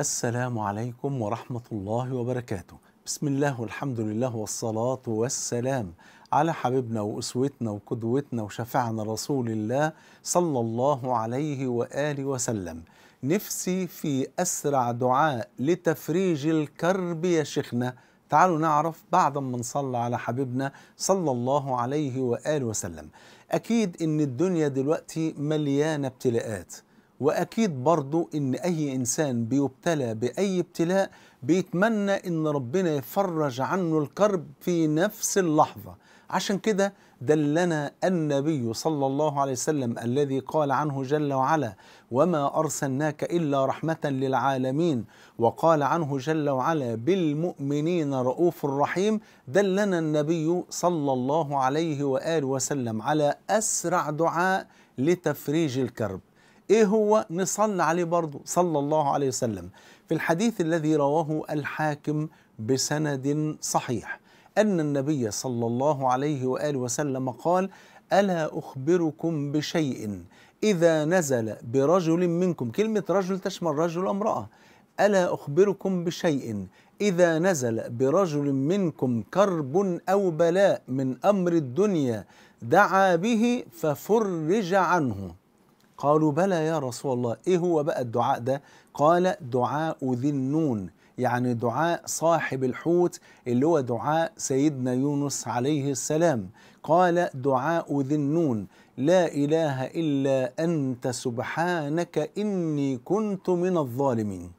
السلام عليكم ورحمة الله وبركاته بسم الله والحمد لله والصلاة والسلام على حبيبنا وأسوتنا وقدوتنا وشفعنا رسول الله صلى الله عليه وآله وسلم نفسي في أسرع دعاء لتفريج الكرب يا شيخنا تعالوا نعرف بعد ما نصلى على حبيبنا صلى الله عليه وآله وسلم أكيد إن الدنيا دلوقتي مليانة ابتلاءات واكيد برضو ان اي انسان بيبتلى باي ابتلاء بيتمنى ان ربنا يفرج عنه الكرب في نفس اللحظه عشان كده دلنا النبي صلى الله عليه وسلم الذي قال عنه جل وعلا وما ارسلناك الا رحمه للعالمين وقال عنه جل وعلا بالمؤمنين رؤوف رحيم دلنا النبي صلى الله عليه واله وسلم على اسرع دعاء لتفريج الكرب إيه هو نصلي عليه برضه صلى الله عليه وسلم في الحديث الذي رواه الحاكم بسند صحيح أن النبي صلى الله عليه وآله وسلم قال ألا أخبركم بشيء إذا نزل برجل منكم كلمة رجل تشمل رجل امرأة ألا أخبركم بشيء إذا نزل برجل منكم كرب أو بلاء من أمر الدنيا دعا به ففرج عنه قالوا بلى يا رسول الله ايه هو بقى الدعاء ده قال دعاء ذي النون يعني دعاء صاحب الحوت اللي هو دعاء سيدنا يونس عليه السلام قال دعاء ذي النون لا اله الا انت سبحانك اني كنت من الظالمين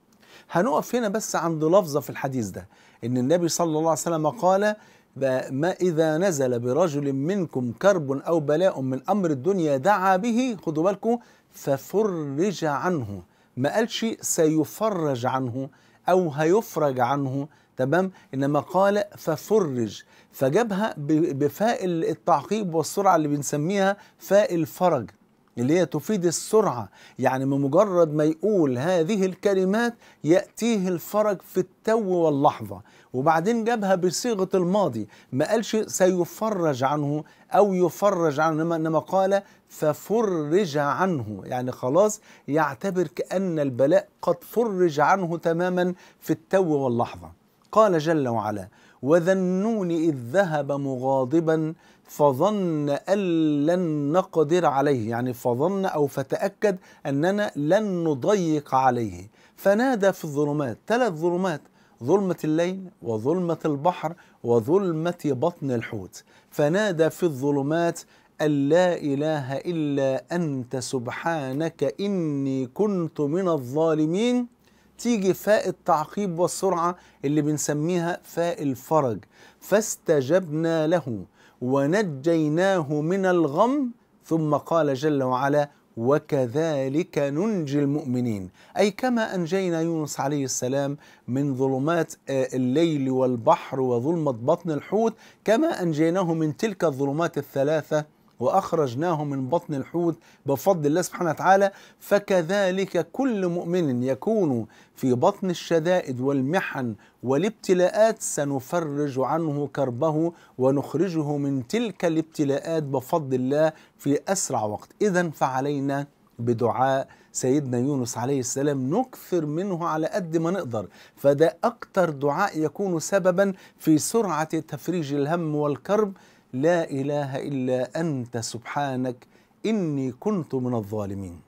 هنقف هنا بس عند لفظه في الحديث ده ان النبي صلى الله عليه وسلم قال ما إذا نزل برجل منكم كرب أو بلاء من أمر الدنيا دعا به خدوا بالكم ففرج عنه ما قالش سيفرج عنه أو هيفرج عنه تمام إنما قال ففرج فجابها بفاء التعقيب والسرعة اللي بنسميها فاء الفرج اللي هي تفيد السرعة يعني بمجرد ما يقول هذه الكلمات يأتيه الفرج في التو واللحظة وبعدين جابها بصيغة الماضي ما قالش سيفرج عنه أو يفرج عنه إنما قال ففرج عنه يعني خلاص يعتبر كأن البلاء قد فرج عنه تماما في التو واللحظة قال جل وعلا وذا النون إذ ذهب مغاضبا فظن أن لن نقدر عليه يعني فظن أو فتأكد أننا لن نضيق عليه فنادى في الظلمات ثلاث ظلمات ظلمة الليل وظلمة البحر وظلمة بطن الحوت فنادى في الظلمات أن لا إله إلا أنت سبحانك إني كنت من الظالمين تيجي فاء التعقيب والسرعة اللي بنسميها فاء الفرج فاستجبنا له ونجيناه من الغم ثم قال جل وعلا وكذلك ننجي المؤمنين أي كما أنجينا يونس عليه السلام من ظلمات آه، الليل والبحر وظلمة بطن الحوت كما أنجيناه من تلك الظلمات الثلاثة واخرجناه من بطن الحوت بفضل الله سبحانه وتعالى فكذلك كل مؤمن يكون في بطن الشدائد والمحن والابتلاءات سنفرج عنه كربه ونخرجه من تلك الابتلاءات بفضل الله في اسرع وقت اذا فعلينا بدعاء سيدنا يونس عليه السلام نكثر منه على قد ما نقدر فده أكتر دعاء يكون سببا في سرعة تفريج الهم والكرب لا اله الا انت سبحانك اني كنت من الظالمين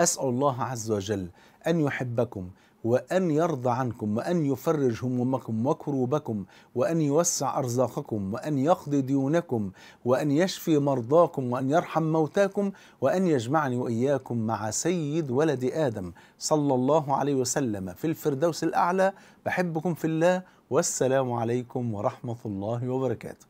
اسال الله عز وجل ان يحبكم وأن يرضى عنكم وأن يفرج همومكم وكروبكم وأن يوسع أرزاقكم وأن يقضي ديونكم وأن يشفي مرضاكم وأن يرحم موتاكم وأن يجمعني وإياكم مع سيد ولد آدم صلى الله عليه وسلم في الفردوس الأعلى بحبكم في الله والسلام عليكم ورحمة الله وبركاته